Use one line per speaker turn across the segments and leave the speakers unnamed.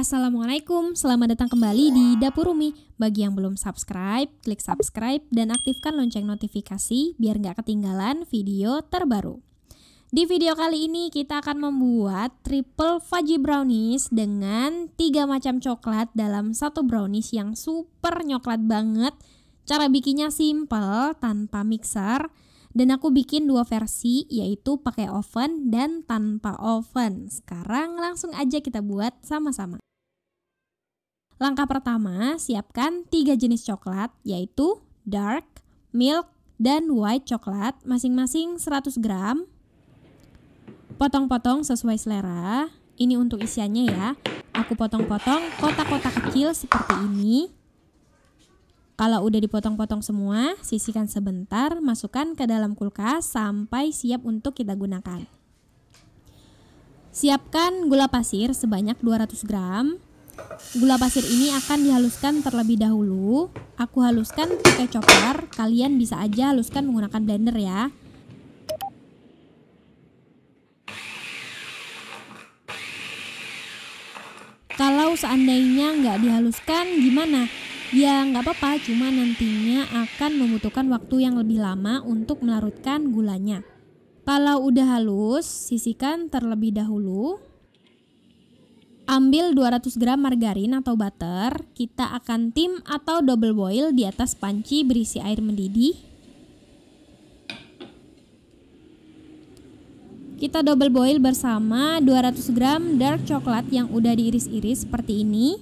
Assalamualaikum, selamat datang kembali di Dapur Rumi. Bagi yang belum subscribe, klik subscribe dan aktifkan lonceng notifikasi biar nggak ketinggalan video terbaru. Di video kali ini kita akan membuat triple fudgy brownies dengan tiga macam coklat dalam satu brownies yang super nyoklat banget. Cara bikinnya simple, tanpa mixer, dan aku bikin dua versi yaitu pakai oven dan tanpa oven. Sekarang langsung aja kita buat sama-sama. Langkah pertama, siapkan tiga jenis coklat yaitu dark, milk, dan white coklat masing-masing 100 gram. Potong-potong sesuai selera. Ini untuk isiannya ya. Aku potong-potong kotak-kotak kecil seperti ini. Kalau udah dipotong-potong semua, sisihkan sebentar, masukkan ke dalam kulkas sampai siap untuk kita gunakan. Siapkan gula pasir sebanyak 200 gram, Gula pasir ini akan dihaluskan terlebih dahulu. Aku haluskan pakai chopper. Kalian bisa aja haluskan menggunakan blender ya. Kalau seandainya nggak dihaluskan gimana? Ya nggak apa-apa, cuma nantinya akan membutuhkan waktu yang lebih lama untuk melarutkan gulanya. Kalau udah halus, sisihkan terlebih dahulu. Ambil 200 gram margarin atau butter, kita akan tim atau double boil di atas panci berisi air mendidih. Kita double boil bersama 200 gram dark coklat yang udah diiris-iris seperti ini.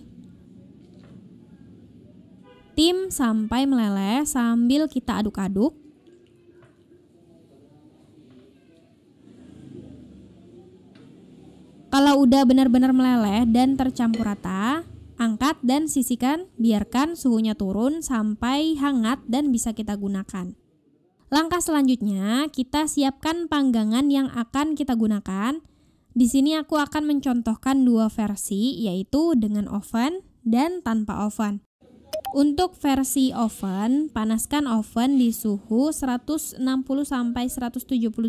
Tim sampai meleleh sambil kita aduk-aduk. Kalau udah benar-benar meleleh dan tercampur rata, angkat dan sisihkan, biarkan suhunya turun sampai hangat dan bisa kita gunakan. Langkah selanjutnya, kita siapkan panggangan yang akan kita gunakan. Di sini aku akan mencontohkan dua versi, yaitu dengan oven dan tanpa oven. Untuk versi oven, panaskan oven di suhu 160 170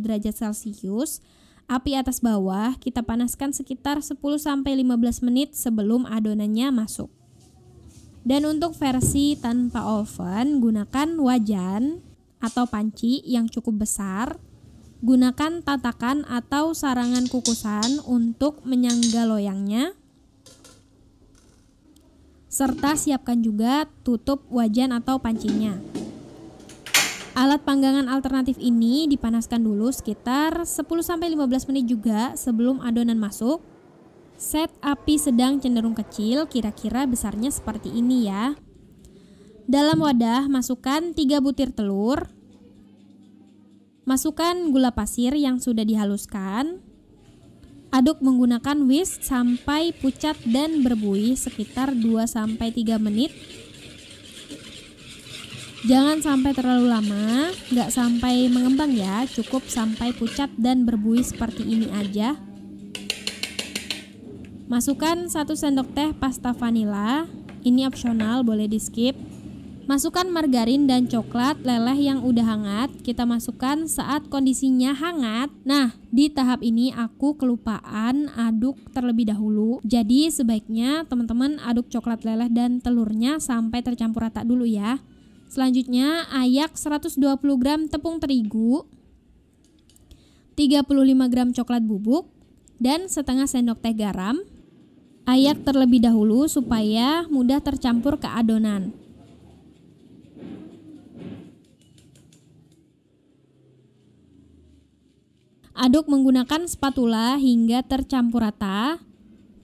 derajat Celcius Api atas bawah kita panaskan sekitar 10 15 menit sebelum adonannya masuk. Dan untuk versi tanpa oven, gunakan wajan atau panci yang cukup besar. Gunakan tatakan atau sarangan kukusan untuk menyangga loyangnya. Serta siapkan juga tutup wajan atau pancinya. Alat panggangan alternatif ini dipanaskan dulu sekitar 10-15 menit juga sebelum adonan masuk. Set api sedang cenderung kecil, kira-kira besarnya seperti ini ya. Dalam wadah, masukkan 3 butir telur. Masukkan gula pasir yang sudah dihaluskan. Aduk menggunakan whisk sampai pucat dan berbuih sekitar 2-3 menit Jangan sampai terlalu lama, nggak sampai mengembang ya, cukup sampai pucat dan berbuih seperti ini aja. Masukkan 1 sendok teh pasta vanila, ini opsional boleh di skip. Masukkan margarin dan coklat leleh yang udah hangat, kita masukkan saat kondisinya hangat. Nah, di tahap ini aku kelupaan aduk terlebih dahulu. Jadi sebaiknya teman-teman aduk coklat leleh dan telurnya sampai tercampur rata dulu ya. Selanjutnya ayak 120 gram tepung terigu, 35 gram coklat bubuk, dan setengah sendok teh garam. Ayak terlebih dahulu supaya mudah tercampur ke adonan. Aduk menggunakan spatula hingga tercampur rata.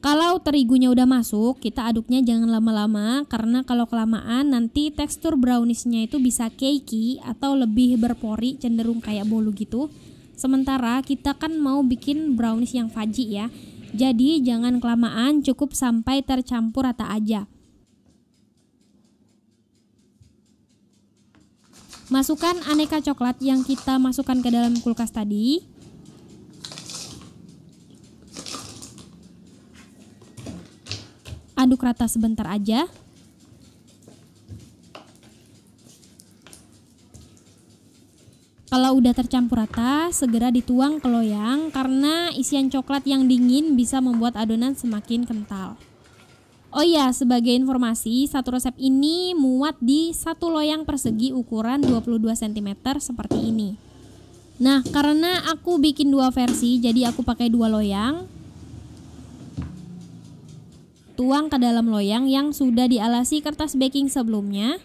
Kalau terigunya udah masuk, kita aduknya jangan lama-lama karena kalau kelamaan nanti tekstur browniesnya itu bisa cakey atau lebih berpori cenderung kayak bolu gitu. Sementara kita kan mau bikin brownies yang fudgy ya. Jadi jangan kelamaan, cukup sampai tercampur rata aja. Masukkan aneka coklat yang kita masukkan ke dalam kulkas tadi. aduk rata sebentar aja. Kalau udah tercampur rata, segera dituang ke loyang karena isian coklat yang dingin bisa membuat adonan semakin kental. Oh iya, sebagai informasi, satu resep ini muat di satu loyang persegi ukuran 22 cm seperti ini. Nah, karena aku bikin dua versi, jadi aku pakai dua loyang. Tuang ke dalam loyang yang sudah dialasi kertas baking sebelumnya.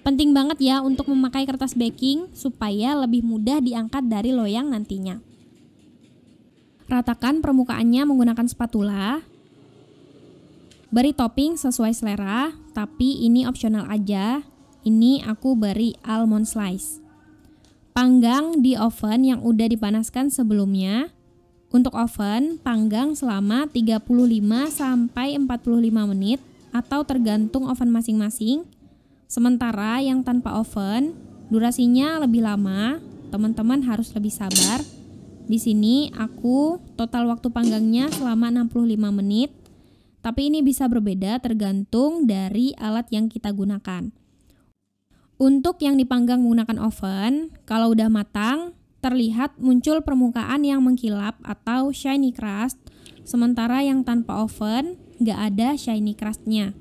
Penting banget ya untuk memakai kertas baking supaya lebih mudah diangkat dari loyang nantinya. Ratakan permukaannya menggunakan spatula. Beri topping sesuai selera, tapi ini opsional aja. Ini aku beri almond slice. Panggang di oven yang udah dipanaskan sebelumnya untuk oven, panggang selama 35 45 menit atau tergantung oven masing-masing. Sementara yang tanpa oven, durasinya lebih lama, teman-teman harus lebih sabar. Di sini aku total waktu panggangnya selama 65 menit. Tapi ini bisa berbeda tergantung dari alat yang kita gunakan. Untuk yang dipanggang menggunakan oven, kalau udah matang, terlihat muncul permukaan yang mengkilap atau shiny crust, sementara yang tanpa oven nggak ada shiny crustnya.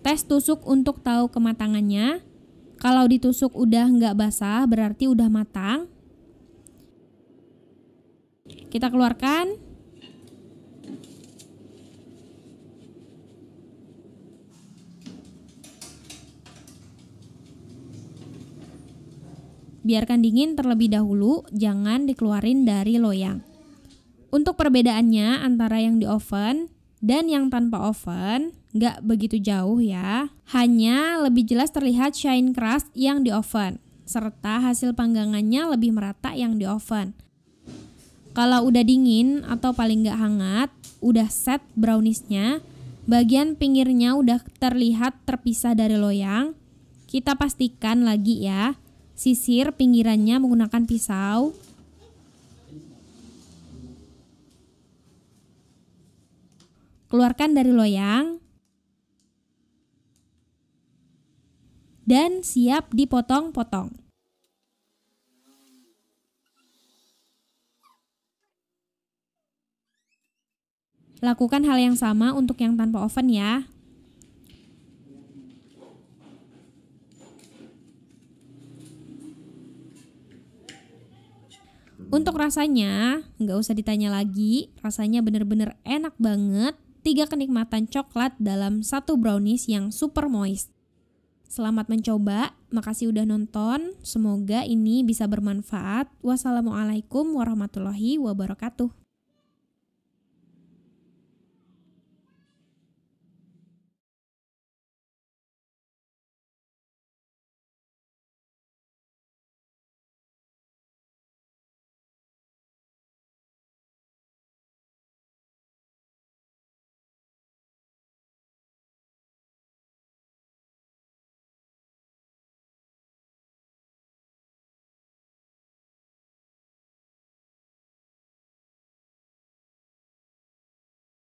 Tes tusuk untuk tahu kematangannya. Kalau ditusuk udah nggak basah, berarti udah matang. Kita keluarkan. Biarkan dingin terlebih dahulu, jangan dikeluarin dari loyang. Untuk perbedaannya antara yang di oven dan yang tanpa oven, nggak begitu jauh ya. Hanya lebih jelas terlihat shine crust yang di oven, serta hasil panggangannya lebih merata yang di oven. Kalau udah dingin atau paling nggak hangat, udah set browniesnya, bagian pinggirnya udah terlihat terpisah dari loyang, kita pastikan lagi ya, sisir pinggirannya menggunakan pisau. Keluarkan dari loyang. Dan siap dipotong-potong. Lakukan hal yang sama untuk yang tanpa oven ya. rasanya nggak usah ditanya lagi, rasanya bener-bener enak banget. Tiga kenikmatan coklat dalam satu brownies yang super moist. Selamat mencoba, makasih udah nonton. Semoga ini bisa bermanfaat. Wassalamualaikum warahmatullahi wabarakatuh.